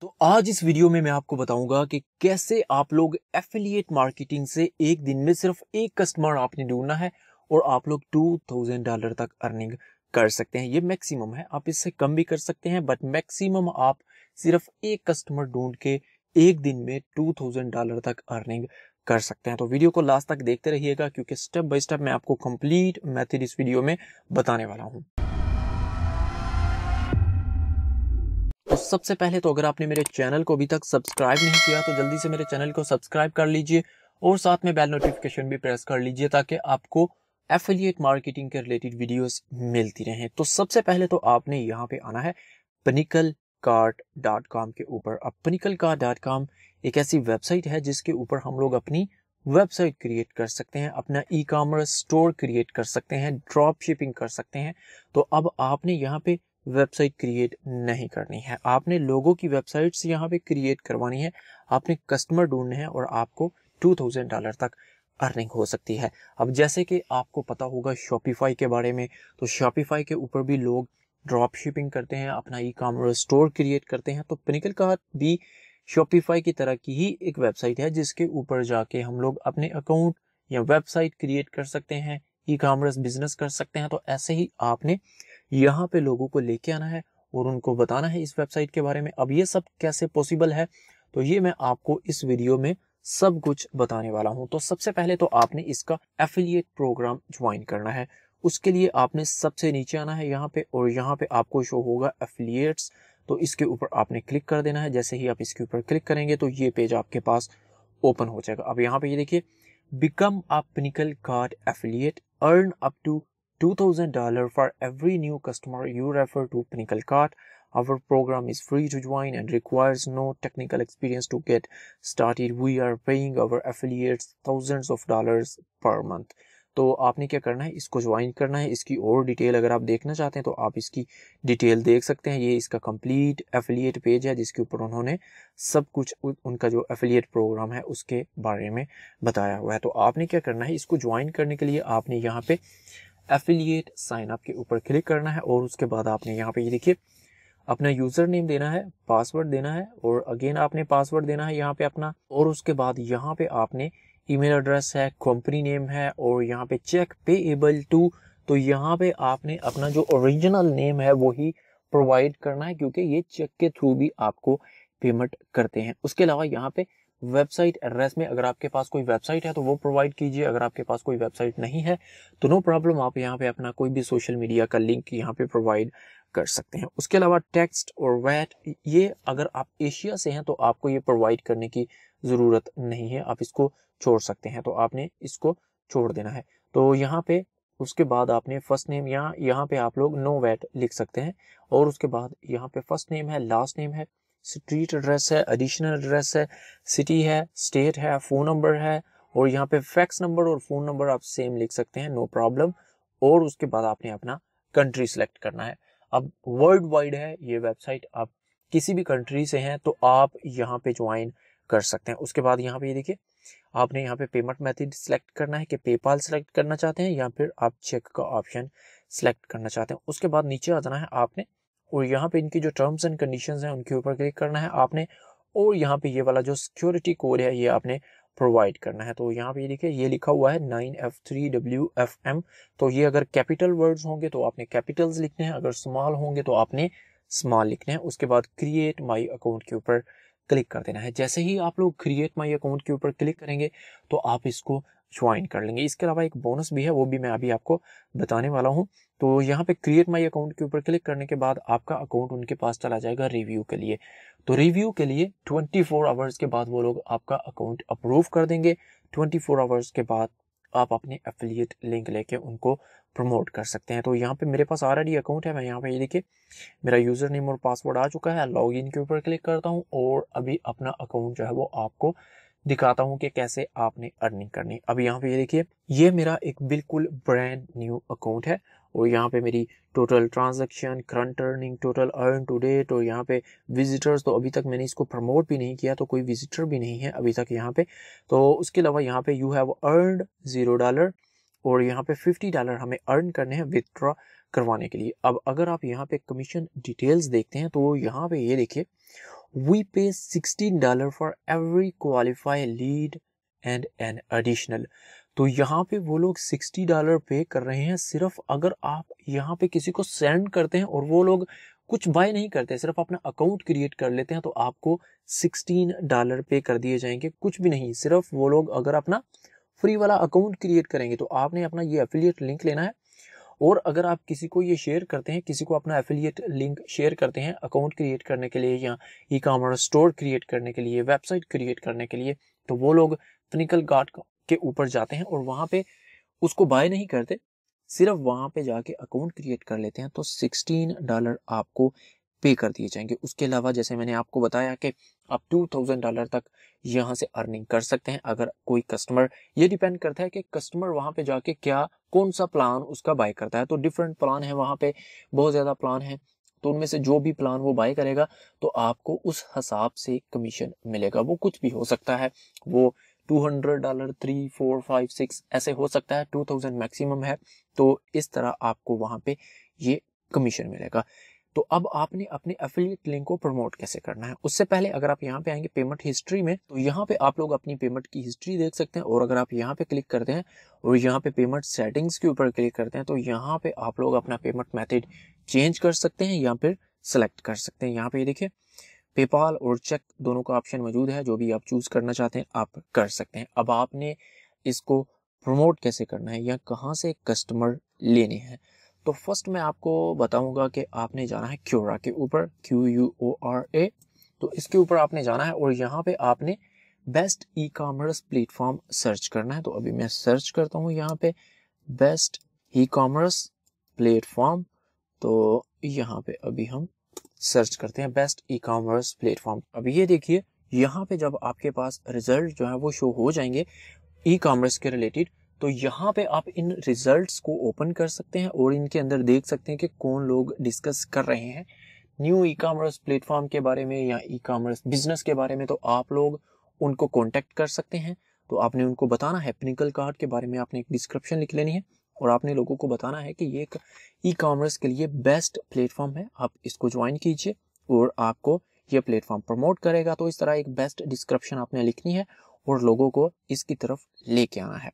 तो आज इस वीडियो में मैं आपको बताऊंगा कि कैसे आप लोग एफिलियट मार्केटिंग से एक दिन में सिर्फ एक कस्टमर आपने ढूंढना है और आप लोग टू थाउजेंड डॉलर तक अर्निंग कर सकते हैं ये मैक्सिमम है आप इससे कम भी कर सकते हैं बट मैक्सिमम आप सिर्फ एक कस्टमर ढूंढ के एक दिन में टू थाउजेंड डॉलर तक अर्निंग कर सकते हैं तो वीडियो को लास्ट तक देखते रहिएगा क्योंकि स्टेप बाय स्टेप मैं आपको कंप्लीट मैथड इस वीडियो में बताने वाला हूँ तो सबसे पहले तो अगर आपने मेरे चैनल को अभी तक सब्सक्राइब नहीं किया तो जल्दी से मेरे चैनल को सब्सक्राइब कर लीजिए और साथ में बेल नोटिफिकेशन भी प्रेस कर लीजिए ताकि आपको एफिलियट मार्केटिंग के रिलेटेड वीडियोस मिलती रहें तो सबसे पहले तो आपने यहाँ पे आना है पनिकल कार्ट डॉट कॉम के ऊपर अब पनिकल कार्ट डॉट कॉम एक ऐसी वेबसाइट है जिसके ऊपर हम लोग अपनी वेबसाइट क्रिएट कर सकते हैं अपना ई कॉमर्स स्टोर क्रिएट कर सकते हैं ड्रॉप शिपिंग कर सकते हैं तो अब आपने यहाँ पे वेबसाइट क्रिएट नहीं करनी है आपने लोगों की वेबसाइट्स यहाँ पे क्रिएट करवानी है आपने कस्टमर ढूंढने हैं और आपको टू थाउजेंड डॉलर तक अर्निंग हो सकती है अब जैसे कि आपको पता होगा शॉपिफाई के बारे में तो शॉपिफाई के ऊपर भी लोग ड्रॉप शिपिंग करते हैं अपना ई कॉमर्स स्टोर क्रिएट करते हैं तो पिनिकल कार्ट भी शॉपिफाई की तरह की ही एक वेबसाइट है जिसके ऊपर जाके हम लोग अपने अकाउंट या वेबसाइट क्रिएट कर सकते हैं ई कॉमर्स बिजनेस कर सकते हैं तो ऐसे ही आपने यहाँ पे लोगों को लेके आना है और उनको बताना है इस वेबसाइट के बारे में अब ये सब कैसे पॉसिबल है तो ये मैं आपको इस वीडियो में सब कुछ बताने वाला हूँ तो सबसे पहले तो आपने इसका एफिलियट प्रोग्राम ज्वाइन करना है उसके लिए आपने सबसे नीचे आना है यहाँ पे और यहाँ पे आपको शो होगा एफिलियट्स तो इसके ऊपर आपने क्लिक कर देना है जैसे ही आप इसके ऊपर क्लिक करेंगे तो ये पेज आपके पास ओपन हो जाएगा अब यहाँ पे ये देखिए become a Pinnacle card affiliate earn up to $2000 for every new customer you refer to Pinnacle Cart. Our program is free to join and requires no technical experience to get started. We are paying our affiliates thousands of dollars per month. तो आपने क्या करना है इसको join करना है इसकी और डिटेल अगर आप देखना चाहते हैं तो आप इसकी डिटेल देख सकते हैं ये इसका कंप्लीट एफिलिएट पेज है जिसके ऊपर उन्होंने सब कुछ उनका जो एफिलिएट प्रोग्राम है उसके बारे में बताया हुआ है तो आपने क्या करना है इसको ज्वाइन करने के लिए आपने यहाँ पे एफिलिएट साइन अप के ऊपर क्लिक करना है और उसके बाद आपने यहाँ पे ये देखिए अपना यूज़र नेम देना है पासवर्ड देना है और अगेन आपने पासवर्ड देना है यहाँ पे अपना और उसके बाद यहाँ पे आपने ईमेल एड्रेस है कंपनी नेम है और यहाँ पे चेक पे एबल टू तो यहाँ पे आपने अपना जो ओरिजिनल नेम है वही प्रोवाइड करना है क्योंकि ये चेक के थ्रू भी आपको पेमेंट करते हैं उसके अलावा यहाँ पे वेबसाइट एड्रेस में अगर आपके पास कोई वेबसाइट है तो वो प्रोवाइड कीजिए अगर आपके पास कोई वेबसाइट नहीं है तो नो प्रॉब्लम आप यहाँ पे अपना कोई भी सोशल मीडिया का लिंक यहाँ पे प्रोवाइड कर सकते हैं उसके अलावा टेक्स्ट और वैट ये अगर आप एशिया से हैं तो आपको ये प्रोवाइड करने की ज़रूरत नहीं है आप इसको छोड़ सकते हैं तो आपने इसको छोड़ देना है तो यहाँ पे उसके बाद आपने फर्स्ट नेम यहाँ यहाँ पे आप लोग नो वैट लिख सकते हैं और उसके बाद यहाँ पे फर्स्ट नेम है लास्ट नेम है स्ट्रीट एड्रेस है एडिशनल एड्रेस है सिटी है स्टेट है फ़ोन नंबर है और यहाँ पे फैक्स नंबर और फ़ोन नंबर आप सेम लिख सकते हैं नो no प्रॉब्लम और उसके बाद आपने अपना कंट्री सेलेक्ट करना है अब वर्ल्ड वाइड है ये वेबसाइट आप किसी भी कंट्री से हैं तो आप यहाँ पे ज्वाइन कर सकते हैं उसके बाद यहाँ पे ये देखिए आपने यहाँ पे पेमेंट मेथड सेलेक्ट करना है कि पेपाल सेलेक्ट करना चाहते हैं या फिर आप चेक का ऑप्शन सेलेक्ट करना चाहते हैं उसके बाद नीचे आ जाना है आपने और यहाँ पे इनकी जो टर्म्स एंड कंडीशंस हैं उनके ऊपर क्लिक करना है आपने और यहाँ पे ये वाला जो सिक्योरिटी कोड है ये आपने प्रोवाइड करना है तो यहाँ पे ये देखिए ये लिखा हुआ है nine F three W F M तो ये अगर कैपिटल वर्ड्स होंगे तो आपने कैपिटल्स लिखने हैं अगर स्मॉल होंगे तो आपने स्मॉल लिखने हैं उसके बाद क्रिएट माई अकाउंट के ऊपर क्लिक कर देना है जैसे ही आप लोग क्रिएट माई अकाउंट के ऊपर क्लिक करेंगे तो आप इसको ज्वाइन कर लेंगे इसके अलावा एक बोनस भी है वो भी मैं अभी आपको बताने वाला हूँ तो यहाँ पे क्रिएट माई अकाउंट के ऊपर क्लिक करने के बाद आपका अकाउंट उनके पास चला जाएगा रिव्यू के लिए तो रिव्यू के लिए 24 फोर आवर्स के बाद वो लोग आपका अकाउंट अप्रूव कर देंगे 24 फोर आवर्स के बाद आप अपने एफिलियट लिंक लेके उनको प्रमोट कर सकते हैं तो यहाँ पे मेरे पास आर अकाउंट है मैं यहाँ पे ये देखिए मेरा यूज़र नेम और पासवर्ड आ चुका है लॉग इन के ऊपर क्लिक करता हूँ और अभी अपना अकाउंट जो है वो आपको दिखाता हूँ कि कैसे आपने अर्निंग करनी अब यहाँ पे ये देखिए ये मेरा एक बिल्कुल ब्रांड न्यू अकाउंट है और यहाँ पे मेरी total transaction current earning total earn to date और यहाँ पे विजिटर्स तो अभी तक मैंने इसको प्रमोट भी नहीं किया तो कोई विजिटर भी नहीं है अभी तक यहाँ पे तो उसके अलावा यहाँ पे you have earned zero dollar और यहाँ पे 50 डॉलर हमें अर्न करने हैं विदड्रॉ करवाने के लिए अब अगर आप यहाँ पे कमीशन डिटेल्स देखते हैं तो यहाँ पे ये यह देखिए we pay sixteen dollar for every qualify lead and an additional तो यहाँ पे वो लोग सिक्सटी डॉलर पे कर रहे हैं सिर्फ अगर आप यहाँ पे किसी को सेंड करते हैं और वो लोग कुछ बाय नहीं करते सिर्फ अपना अकाउंट क्रिएट कर लेते हैं तो आपको सिक्सटीन डॉलर पे कर दिए जाएंगे कुछ भी नहीं सिर्फ वो लोग अगर अपना फ्री वाला अकाउंट क्रिएट करेंगे तो आपने अपना ये एफिलिएट लिंक लेना है और अगर आप किसी को ये शेयर करते हैं किसी को अपना एफिलिएट लिंक शेयर करते हैं अकाउंट क्रिएट करने के लिए या ई कॉमर्स स्टोर क्रिएट करने के लिए वेबसाइट क्रिएट करने के लिए तो वो लोग फिनिकल गार्ड के ऊपर जाते हैं और वहाँ पे उसको बाय नहीं करते सिर्फ वहाँ पे जाके अकाउंट क्रिएट कर लेते हैं तो 16 डॉलर आपको पे कर दिए जाएंगे उसके अलावा जैसे मैंने आपको बताया कि आप टू थाउजेंड डॉलर तक यहाँ से अर्निंग कर सकते हैं अगर कोई कस्टमर ये डिपेंड करता है कि कस्टमर वहाँ पे जाके क्या कौन सा प्लान उसका बाय करता है तो डिफरेंट प्लान है वहाँ पे बहुत ज़्यादा प्लान है तो उनमें से जो भी प्लान वो बाय करेगा तो आपको उस हिसाब से कमीशन मिलेगा वो कुछ भी हो सकता है वो two hundred dollar three four five six ऐसे हो सकता है टू थाउजेंड मैक्सिमम है तो इस तरह आपको वहाँ पे ये कमीशन मिलेगा तो अब आपने अपने एफिलिएट लिंक को प्रमोट कैसे करना है उससे पहले अगर आप यहाँ पे आएंगे पेमेंट हिस्ट्री में तो यहाँ पे आप लोग अपनी पेमेंट की हिस्ट्री देख सकते हैं और अगर आप यहाँ पे क्लिक करते हैं और यहाँ पे पेमेंट सेटिंग्स के ऊपर क्लिक करते हैं तो यहाँ पे आप लोग अपना पेमेंट मैथड चेंज कर सकते हैं या फिर सेलेक्ट कर सकते हैं यहाँ पे देखिए पेपाल और चेक दोनों का ऑप्शन मौजूद है जो भी आप चूज करना चाहते हैं आप कर सकते हैं अब आपने इसको प्रमोट कैसे करना है या कहाँ से कस्टमर लेने हैं तो फर्स्ट मैं आपको बताऊंगा कि आपने जाना है क्यूरा के ऊपर Q U O R A तो इसके ऊपर आपने जाना है और यहाँ पे आपने best ecommerce platform search करना है तो अभी मैं सर्च करता हूँ यहाँ पे बेस्ट ई कॉमर्स प्लेटफॉर्म तो यहाँ पे अभी हम सर्च करते हैं बेस्ट ई कॉमर्स प्लेटफॉर्म अब ये देखिए यहाँ पे जब आपके पास रिजल्ट जो है वो शो हो जाएंगे ई कॉमर्स के रिलेटेड तो यहाँ पे आप इन रिजल्ट्स को ओपन कर सकते हैं और इनके अंदर देख सकते हैं कि कौन लोग डिस्कस कर रहे हैं न्यू ई कॉमर्स प्लेटफॉर्म के बारे में या ई कॉमर्स बिजनेस के बारे में तो आप लोग उनको कॉन्टैक्ट कर सकते हैं तो आपने उनको बताना है पिनिकल कार्ड के बारे में आपने एक डिस्क्रिप्शन लिख लेनी है और आपने लोगों को बताना है कि ये एक ई कॉमर्स के लिए बेस्ट प्लेटफॉर्म है आप इसको ज्वाइन कीजिए और आपको ये प्लेटफॉर्म प्रमोट करेगा तो इस तरह एक बेस्ट डिस्क्रिप्शन आपने लिखनी है और लोगों को इसकी तरफ लेके आना है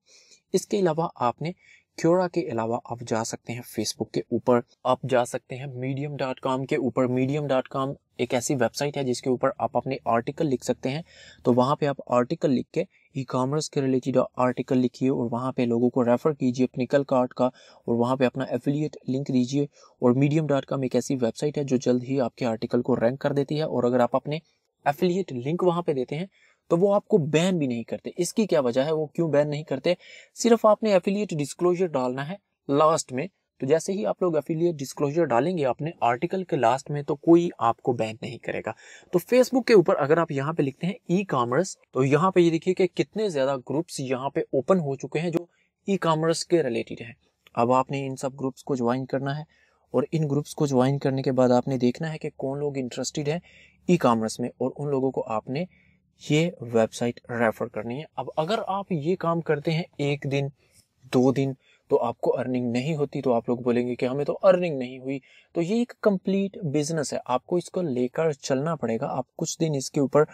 इसके अलावा आपने क्योरा के अलावा आप जा सकते हैं फेसबुक के ऊपर आप जा सकते हैं मीडियम डॉट कॉम के ऊपर मीडियम डॉट कॉम एक ऐसी वेबसाइट है जिसके ऊपर आप अपने आर्टिकल लिख सकते हैं तो वहाँ पे आप आर्टिकल लिख के ई कॉमर्स के रिलेटेड आर्टिकल लिखिए और वहाँ पे लोगों को रेफ़र कीजिए कल कार्ड का और वहाँ पे अपना एफिलिएट लिंक दीजिए और मीडियम डॉट कॉम एक ऐसी वेबसाइट है जो जल्द ही आपके आर्टिकल को रैंक कर देती है और अगर आप अपने एफिलिएट लिंक वहाँ पे देते हैं तो वो आपको बैन भी नहीं करते इसकी क्या वजह है वो क्यों बैन नहीं करते सिर्फ आपने एफिलियट डिस्क्लोजर डालना है लास्ट में तो जैसे ही आप लोग एफिलियट डिस्क्लोजर डालेंगे अपने आर्टिकल के लास्ट में तो कोई आपको बैन नहीं करेगा तो फेसबुक के ऊपर अगर आप यहाँ पे लिखते हैं ई कॉमर्स तो यहाँ पे ये देखिए कि कितने ज्यादा ग्रुप्स यहाँ पे ओपन हो चुके हैं जो ई कॉमर्स के रिलेटेड हैं अब आपने इन सब ग्रुप्स को ज्वाइन करना है और इन ग्रुप्स को ज्वाइन करने के बाद आपने देखना है कि कौन लोग इंटरेस्टेड हैं ई कॉमर्स में और उन लोगों को आपने ये वेबसाइट रेफर करनी है अब अगर आप ये काम करते हैं एक दिन दो दिन तो आपको अर्निंग नहीं होती तो आप लोग बोलेंगे कि हमें तो अर्निंग नहीं हुई तो ये एक कंप्लीट बिजनेस है आपको इसको लेकर चलना पड़ेगा आप कुछ दिन इसके ऊपर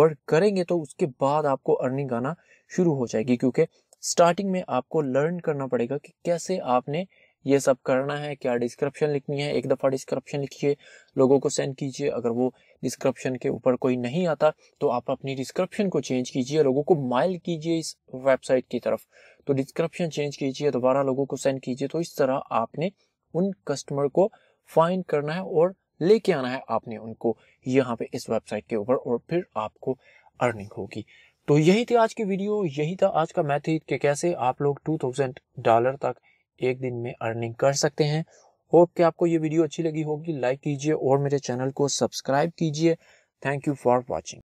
वर्क करेंगे तो उसके बाद आपको अर्निंग आना शुरू हो जाएगी क्योंकि स्टार्टिंग में आपको लर्न करना पड़ेगा कि कैसे आपने ये सब करना है क्या डिस्क्रिप्शन लिखनी है एक दफ़ा डिस्क्रिप्शन लिखिए लोगों को सेंड कीजिए अगर वो डिस्क्रिप्शन के ऊपर कोई नहीं आता तो आप अपनी डिस्क्रिप्शन को चेंज कीजिए लोगों को माइल कीजिए इस वेबसाइट की तरफ तो डिस्क्रिप्शन चेंज कीजिए दोबारा लोगों को सेंड कीजिए तो इस तरह आपने उन कस्टमर को फाइन करना है और लेके आना है आपने उनको यहाँ पे इस वेबसाइट के ऊपर और फिर आपको अर्निंग होगी तो यही थी आज की वीडियो यही था आज का मैथड कि कैसे आप लोग 2000 डॉलर तक एक दिन में अर्निंग कर सकते हैं होप कि आपको ये वीडियो अच्छी लगी होगी लाइक कीजिए और मेरे चैनल को सब्सक्राइब कीजिए थैंक यू फॉर वॉचिंग